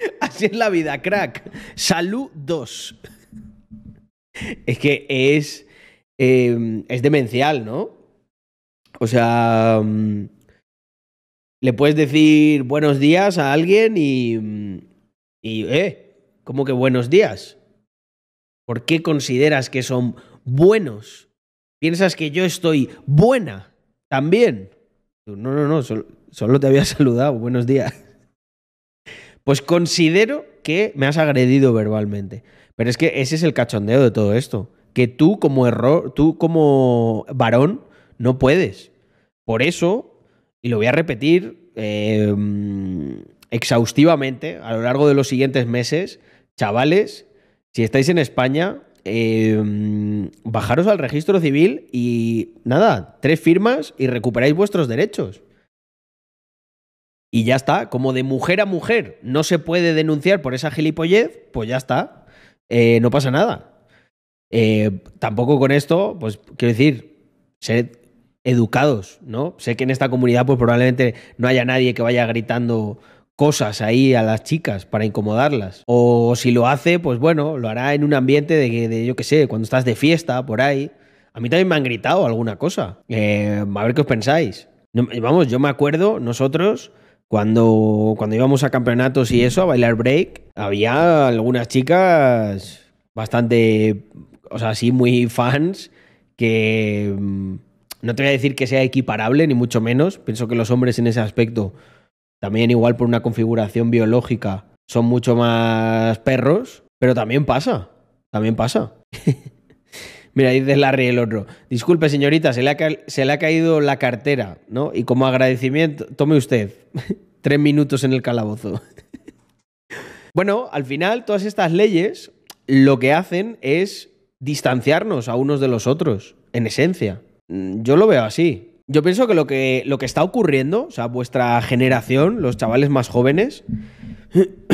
Así es la vida, crack. Salud 2. Es que es. Em, es demencial, ¿no? O sea. Mm, le puedes decir buenos días a alguien y. Mm, y, eh, ¿cómo que buenos días? ¿Por qué consideras que son buenos? ¿Piensas que yo estoy buena también? No, no, no, solo te había saludado. Buenos días. Pues considero que me has agredido verbalmente. Pero es que ese es el cachondeo de todo esto. Que tú como error, tú como varón, no puedes. Por eso, y lo voy a repetir em, exhaustivamente a lo largo de los siguientes meses, chavales, si estáis en España, em, bajaros al registro civil y nada, tres firmas y recuperáis vuestros derechos. Y ya está, como de mujer a mujer no se puede denunciar por esa gilipollez, pues ya está, eh, no pasa nada. Eh, tampoco con esto, pues quiero decir, ser educados, ¿no? Sé que en esta comunidad pues probablemente no haya nadie que vaya gritando cosas ahí a las chicas para incomodarlas. O si lo hace, pues bueno, lo hará en un ambiente de, de yo qué sé, cuando estás de fiesta, por ahí. A mí también me han gritado alguna cosa. Eh, a ver qué os pensáis. vamos, yo me acuerdo, nosotros cuando, cuando íbamos a campeonatos y eso, a bailar break, había algunas chicas bastante, o sea, sí, muy fans, que mm, no te voy a decir que sea equiparable, ni mucho menos. Pienso que los hombres en ese aspecto, también igual por una configuración biológica, son mucho más perros, pero también pasa, también pasa. Mira, dice Larry el otro. Disculpe, señorita, se le ha, caído la cartera, ¿no? Y como agradecimiento, tome usted tres minutos en el calabozo. bueno, al final, todas estas leyes lo que hacen es distanciarnos a unos de los otros, en esencia. Mm, yo lo veo así. Yo pienso que lo que, lo que está ocurriendo, o sea, vuestra generación, los chavales más jóvenes,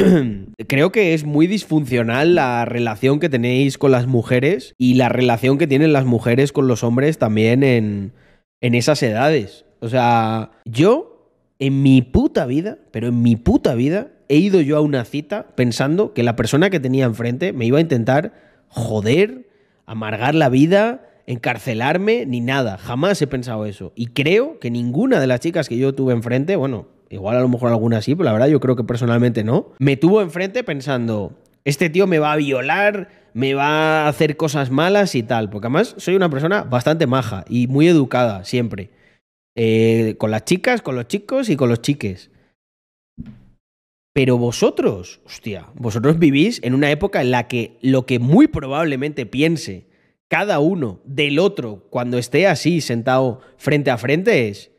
Creo que es muy disfuncional la relación que tenéis con las mujeres y la relación que tienen las mujeres con los hombres también en, esas edades. O sea, yo en mi puta vida, pero en mi puta vida, he ido yo a una cita pensando que la persona que tenía enfrente me iba a intentar joder, amargar la vida, encarcelarme, ni nada. Jamás he pensado eso. Y creo que ninguna de las chicas que yo tuve enfrente, bueno, igual a lo mejor alguna sí, pero la verdad yo creo que personalmente no, me tuvo enfrente pensando, este tío me va a violar, me va a hacer cosas malas y tal, porque además soy una persona bastante maja y muy educada siempre, eh, con las chicas, con los chicos y con los chiques. Pero vosotros, hostia, vosotros vivís en una época en la que lo que muy probablemente piense cada uno del otro cuando esté así sentado frente a frente es,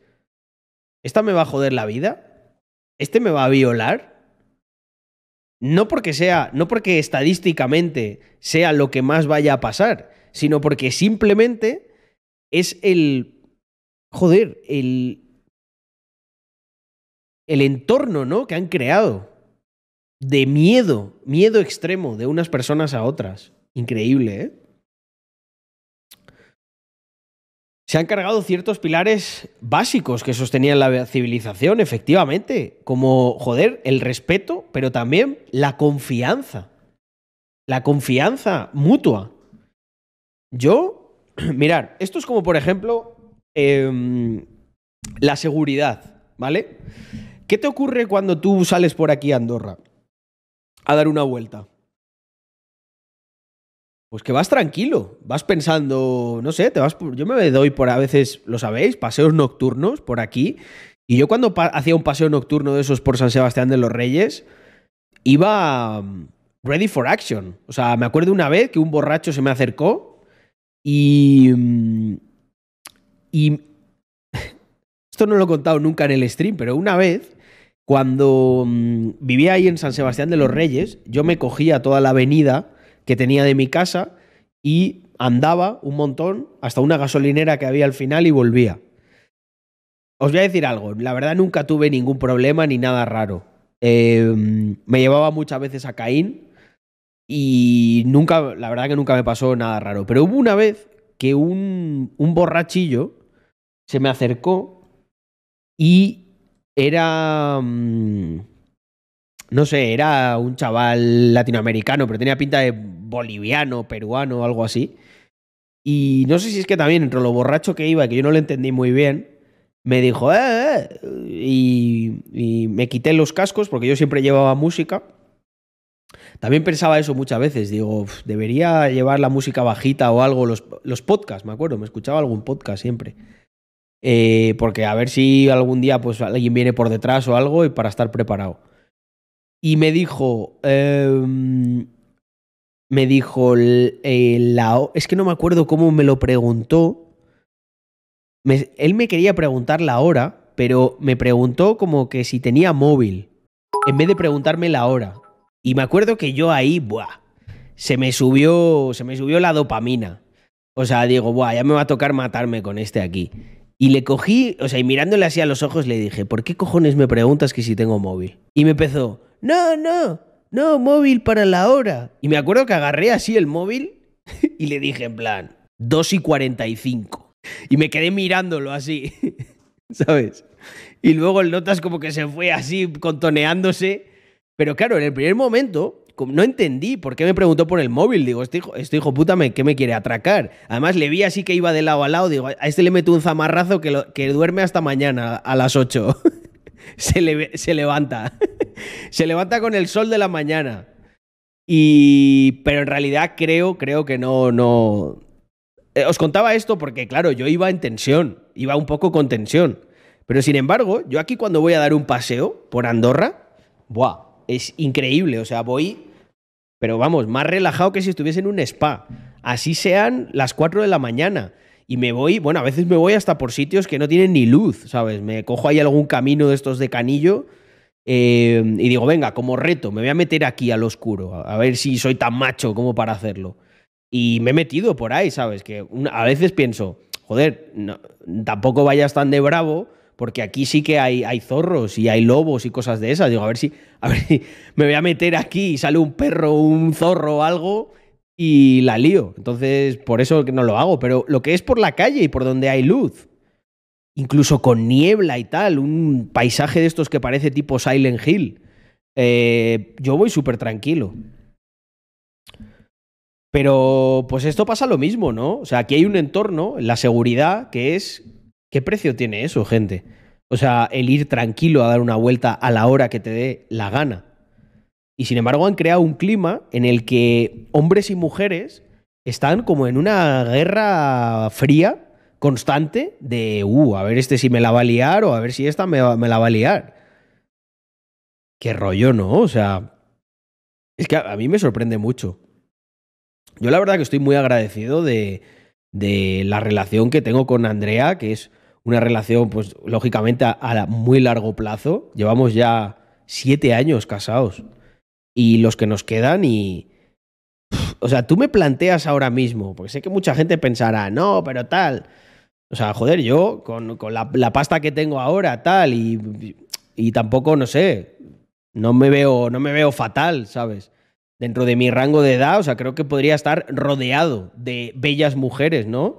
¿Esta me va a joder la vida? ¿Este me va a violar? No porque sea, no porque estadísticamente sea lo que más vaya a pasar, sino porque simplemente es el. Joder, el. El entorno, ¿no? Que han creado. De miedo, miedo extremo de unas personas a otras. Increíble, ¿eh? Se han cargado ciertos pilares básicos que sostenían la civilización, efectivamente, como, joder, el respeto, pero también la confianza. La confianza mutua. Yo, mirar, esto es como, por ejemplo, em, la seguridad, ¿vale? ¿Qué te ocurre cuando tú sales por aquí a Andorra a dar una vuelta? Pues que vas tranquilo, vas pensando, no sé, te vas yo me doy por a veces, lo sabéis, paseos nocturnos por aquí. Y yo cuando hacía un paseo nocturno de esos por San Sebastián de los Reyes, iba mm, ready for action. O sea, me acuerdo una vez que un borracho se me acercó y... Mm, y... Esto no lo he contado nunca en el stream, pero una vez, cuando mm, vivía ahí en San Sebastián de los Reyes, yo me cogía toda la avenida que tenía de mi casa y andaba un montón hasta una gasolinera que había al final y volvía. Os voy a decir algo, la verdad nunca tuve ningún problema ni nada raro. Em, me llevaba muchas veces a Caín y nunca, la verdad que nunca me pasó nada raro. Pero hubo una vez que un, un borrachillo se me acercó y era... Mm, no sé, era un chaval latinoamericano, pero tenía pinta de boliviano, peruano, algo así. Y no sé si es que también entre lo borracho que iba, que yo no lo entendí muy bien, me dijo, eh, eh" y, y, me quité los cascos porque yo siempre llevaba música. También pensaba eso muchas veces, digo, debería llevar la música bajita o algo, los, los podcasts, me acuerdo, me escuchaba algún podcast siempre. Eh, porque a ver si algún día pues alguien viene por detrás o algo y para estar preparado. Y me dijo. Em, me dijo Es que no me acuerdo cómo me lo preguntó. él me quería preguntar la hora, pero me preguntó como que si tenía móvil. En vez de preguntarme la hora. Y me acuerdo que yo ahí, buah, se me subió, se me subió la dopamina. O sea, digo, buah, ya me va a tocar matarme con este aquí. Y le cogí, o sea, y mirándole así a los ojos le dije, ¿por qué cojones me preguntas que si tengo móvil? Y me empezó, no, no, no, móvil para la hora. Y me acuerdo que agarré así el móvil y le dije en plan, 2 y 45. Y me quedé mirándolo así, ¿sabes? Y luego el Notas como que se fue así contoneándose. Pero claro, en el primer momento no entendí por qué me preguntó por el móvil. Digo, este hijo, este hijo puta, me, ¿qué me quiere atracar? Además, le vi así que iba de lado a lado. Digo, a este le meto un zamarrazo que, que duerme hasta mañana a las 8. se, levanta. se levanta con el sol de la mañana. Y. Pero en realidad creo, creo que no, no. Eh, os contaba esto porque, claro, yo iba en tensión, iba un poco con tensión. Pero sin embargo, yo aquí cuando voy a dar un paseo por Andorra, ¡buah! Es increíble, o sea, voy, pero vamos, más relajado que si estuviese en un spa. Así sean las 4 de la mañana y me voy, bueno, a veces me voy hasta por sitios que no tienen ni luz, ¿sabes? Me cojo ahí algún camino de estos de canillo eh, y digo, venga, como reto, me voy a meter aquí al oscuro, a ver si soy tan macho como para hacerlo. Y me he metido por ahí, ¿sabes? Que a veces pienso, joder, tampoco vayas tan de bravo, porque aquí sí que hay, hay, zorros y hay lobos y cosas de esas. Digo, a ver si, a ver si me voy a meter aquí y sale un perro, un zorro o algo y la lío. Entonces, por eso no lo hago. Pero lo que es por la calle y por donde hay luz, incluso con niebla y tal, un paisaje de estos que parece tipo Silent Hill, eh, yo voy súper tranquilo. Pero pues esto pasa lo mismo, ¿no? O sea, aquí hay un entorno, la seguridad, que es... ¿Qué precio tiene eso, gente? O sea, el ir tranquilo a dar una vuelta a la hora que te dé la gana. Y sin embargo han creado un clima en el que hombres y mujeres están como en una guerra fría constante de, uh, a ver este si me la va a liar o a ver si esta me, la va a liar. Qué rollo, ¿no? O sea, es que a, mí me sorprende mucho. Yo la verdad que estoy muy agradecido de, la relación que tengo con Andrea, que es una relación, pues lógicamente, a, a muy largo plazo. Llevamos ya siete años casados y los que nos quedan y... O sea, tú me planteas ahora mismo, porque sé que mucha gente pensará, no, pero tal. O sea, joder, yo con, la, pasta que tengo ahora, tal, y, y tampoco, no sé, no me, veo, no me veo fatal, ¿sabes? Dentro de mi rango de edad, o sea, creo que podría estar rodeado de bellas mujeres, ¿no?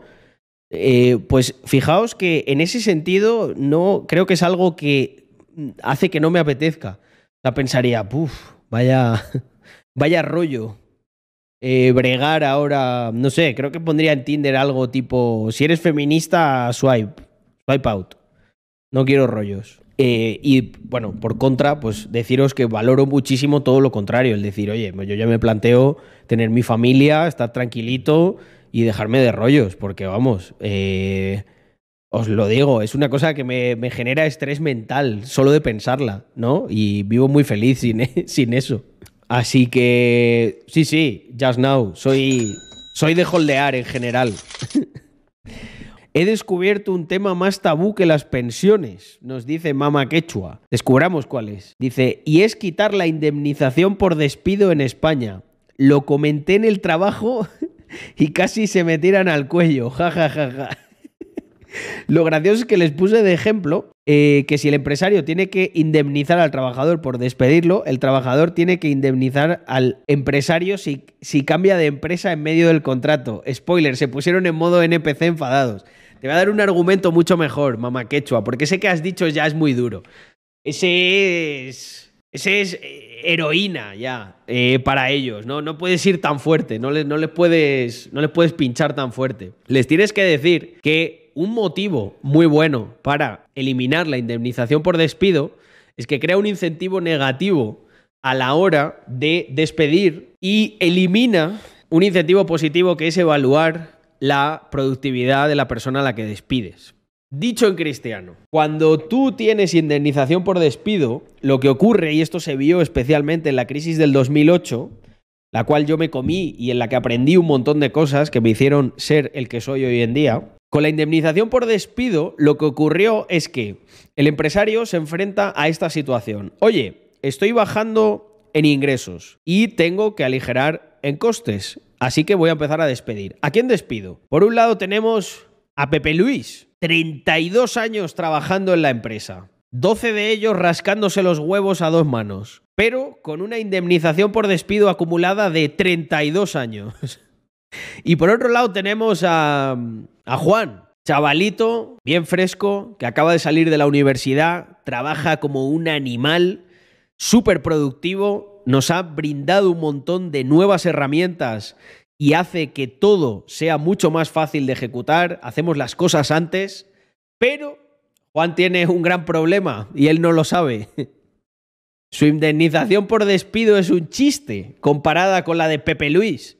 Eh, pues fijaos que en ese sentido no creo que es algo que hace que no me apetezca. la pensaría, puff, Vaya, vaya rollo. Eh, bregar ahora, no sé, creo que pondría en Tinder algo tipo, si eres feminista, swipe, swipe out. No quiero rollos. Eh, y bueno, por contra, pues deciros que valoro muchísimo todo lo contrario, el decir, oye, pues, yo ya me planteo tener mi familia, estar tranquilito y dejarme de rollos, porque vamos, eh, os lo digo, es una cosa que me, genera estrés mental solo de pensarla, ¿no? Y vivo muy feliz sin, eso. Así que, sí, sí, Just Now, soy, soy de holdear en general. He descubierto un tema más tabú que las pensiones, nos dice Mama Quechua. Descubramos cuál es. Dice, y es quitar la indemnización por despido en España. Lo comenté en el trabajo y casi se me tiran al cuello. jajajaja. Lo gracioso es que les puse de ejemplo eh, que si el empresario tiene que indemnizar al trabajador por despedirlo, el trabajador tiene que indemnizar al empresario si, cambia de empresa en medio del contrato. Spoiler, se pusieron en modo NPC enfadados. Te voy a dar un argumento mucho mejor, mamá quechua, porque sé que has dicho ya es muy duro. Ese es. Ese es eh, heroína ya eh, para ellos, ¿no? No puedes ir tan fuerte, no no, puedes, no les puedes pinchar tan fuerte. Les tienes que decir que un motivo muy bueno para eliminar la indemnización por despido es que crea un incentivo negativo a la hora de despedir y elimina un incentivo positivo que es evaluar la productividad de la persona a la que despides. Dicho en cristiano, cuando tú tienes indemnización por despido, lo que ocurre, y esto se vio especialmente en la crisis del 2008, la cual yo me comí y en la que aprendí un montón de cosas que me hicieron ser el que soy hoy en día, con la indemnización por despido, lo que ocurrió es que el empresario se enfrenta a esta situación. Oye, estoy bajando en ingresos y tengo que aligerar en costes, así que voy a empezar a despedir. ¿A quién despido? Por un lado tenemos a Pepe Luis, 32 años trabajando en la empresa, 12 de ellos rascándose los huevos a dos manos, pero con una indemnización por despido acumulada de 32 años. Y por otro lado tenemos a, Juan, chavalito, bien fresco, que acaba de salir de la universidad, trabaja como un animal, súper productivo, nos ha brindado un montón de nuevas herramientas y hace que todo sea mucho más fácil de ejecutar, hacemos las cosas antes, pero Juan tiene un gran problema y él no lo sabe. Su indemnización por despido es un chiste comparada con la de Pepe Luis.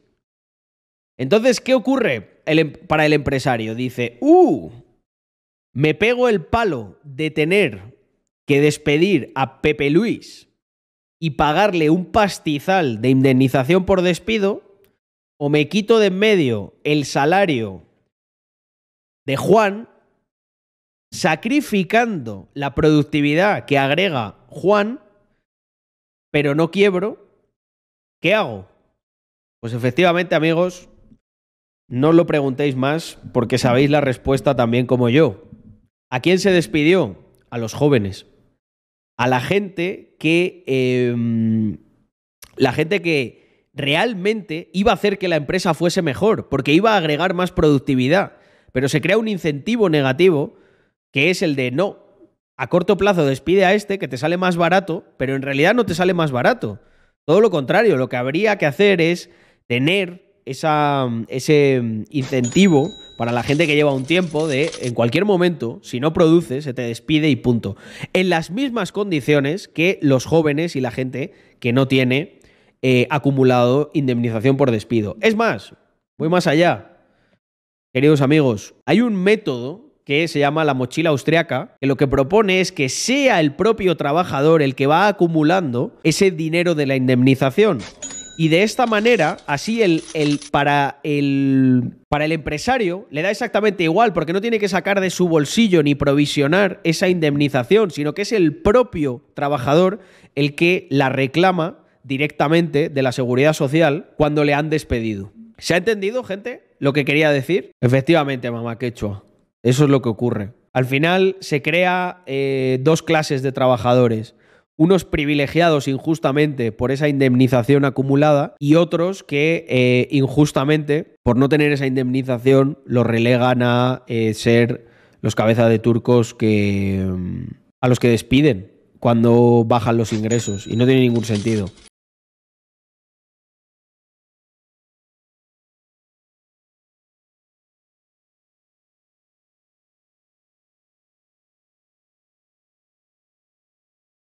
Entonces, ¿qué ocurre em, para el empresario? Dice, ¡uh! Me pego el palo de tener que despedir a Pepe Luis y pagarle un pastizal de indemnización por despido, o me quito de en medio el salario de Juan, sacrificando la productividad que agrega Juan, pero no quiebro, ¿qué hago? Pues efectivamente, amigos, no lo preguntéis más porque sabéis la respuesta también como yo. ¿A quién se despidió? A los jóvenes. A la gente que. Em, la gente que realmente iba a hacer que la empresa fuese mejor, porque iba a agregar más productividad. Pero se crea un incentivo negativo que es el de no. A corto plazo despide a este que te sale más barato, pero en realidad no te sale más barato. Todo lo contrario, lo que habría que hacer es tener ese incentivo para la gente que lleva un tiempo de, en cualquier momento, si no produce, se te despide y punto. En las mismas condiciones que los jóvenes y la gente que no tiene eh, acumulado indemnización por despido. Es más, voy más allá. Queridos amigos, hay un método que se llama la mochila austriaca, que lo que propone es que sea el propio trabajador el que va acumulando ese dinero de la indemnización. Y de esta manera, así el, para, el, para el empresario le da exactamente igual, porque no tiene que sacar de su bolsillo ni provisionar esa indemnización, sino que es el propio trabajador el que la reclama directamente de la seguridad social cuando le han despedido. ¿Se ha entendido, gente, lo que quería decir? Efectivamente, mamá quechua. Eso es lo que ocurre. Al final se crea eh, dos clases de trabajadores unos privilegiados injustamente por esa indemnización acumulada y otros que eh, injustamente, por no tener esa indemnización, los relegan a eh, ser los cabezas de turcos que mm, a los que despiden cuando bajan los ingresos y no tiene ningún sentido.